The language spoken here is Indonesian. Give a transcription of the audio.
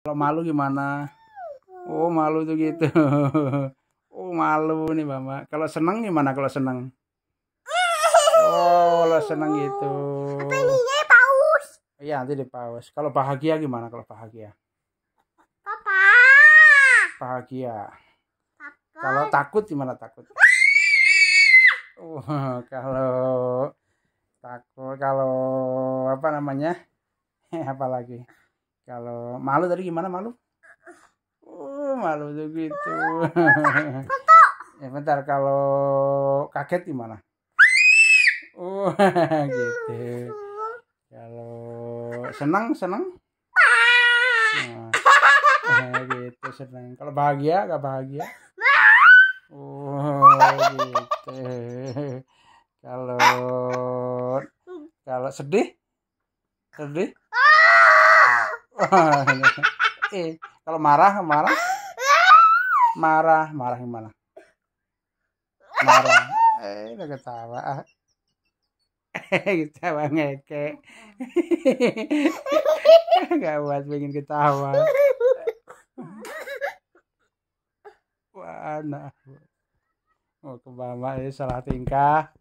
Kalau malu gimana? Oh malu tuh gitu. Oh malu nih mama. Kalau seneng gimana kalau seneng? Oh kalau seneng gitu. Apa ini paus? Iya nanti di paus. Kalau bahagia gimana kalau bahagia? Papa. Bahagia. Kalau takut gimana takut? Oh kalau takut kalau apa namanya? apa lagi? kalau malu tadi gimana malu Uh malu tuh gitu ya bentar kalau kaget gimana Uh gitu kalau senang senang nah, eh, gitu senang kalau bahagia gak bahagia oh gitu kalau kalau sedih sedih eh, kalau marah, marah. Marah, marah gimana? Marah. Eh, udah ketawa. ketawa ngeke. Gak buat pengen ketawa. Wah, nah. Oh, kebawa ini ya, salah tingkah.